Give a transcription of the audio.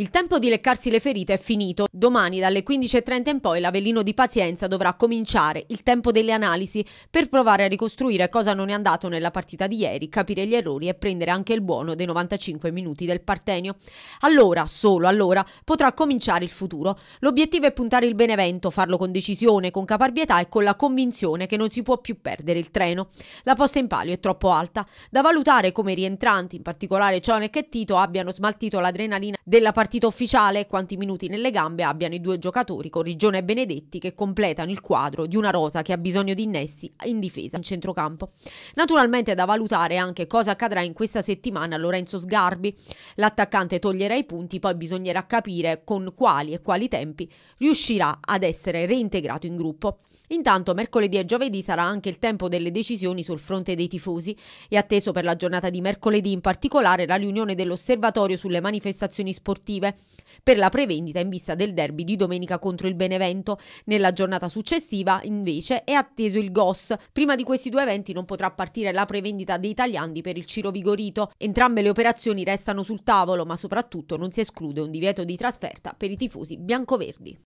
Il tempo di leccarsi le ferite è finito. Domani dalle 15.30 in poi l'Avellino di Pazienza dovrà cominciare il tempo delle analisi per provare a ricostruire cosa non è andato nella partita di ieri, capire gli errori e prendere anche il buono dei 95 minuti del partenio. Allora, solo allora, potrà cominciare il futuro. L'obiettivo è puntare il Benevento, farlo con decisione, con caparbietà e con la convinzione che non si può più perdere il treno. La posta in palio è troppo alta. Da valutare come rientranti, in particolare Cionec e Tito, abbiano smaltito l'adrenalina della partita partita ufficiale e quanti minuti nelle gambe abbiano i due giocatori Corrigione e Benedetti che completano il quadro di una rosa che ha bisogno di innesti in difesa in centrocampo. Naturalmente è da valutare anche cosa accadrà in questa settimana a Lorenzo Sgarbi. L'attaccante toglierà i punti, poi bisognerà capire con quali e quali tempi riuscirà ad essere reintegrato in gruppo. Intanto mercoledì e giovedì sarà anche il tempo delle decisioni sul fronte dei tifosi È atteso per la giornata di mercoledì in particolare la riunione dell'osservatorio sulle manifestazioni sportive successive per la prevendita in vista del derby di domenica contro il Benevento. Nella giornata successiva, invece, è atteso il GOS. Prima di questi due eventi non potrà partire la prevendita dei tagliandi per il Ciro Vigorito. Entrambe le operazioni restano sul tavolo, ma soprattutto non si esclude un divieto di trasferta per i tifosi biancoverdi.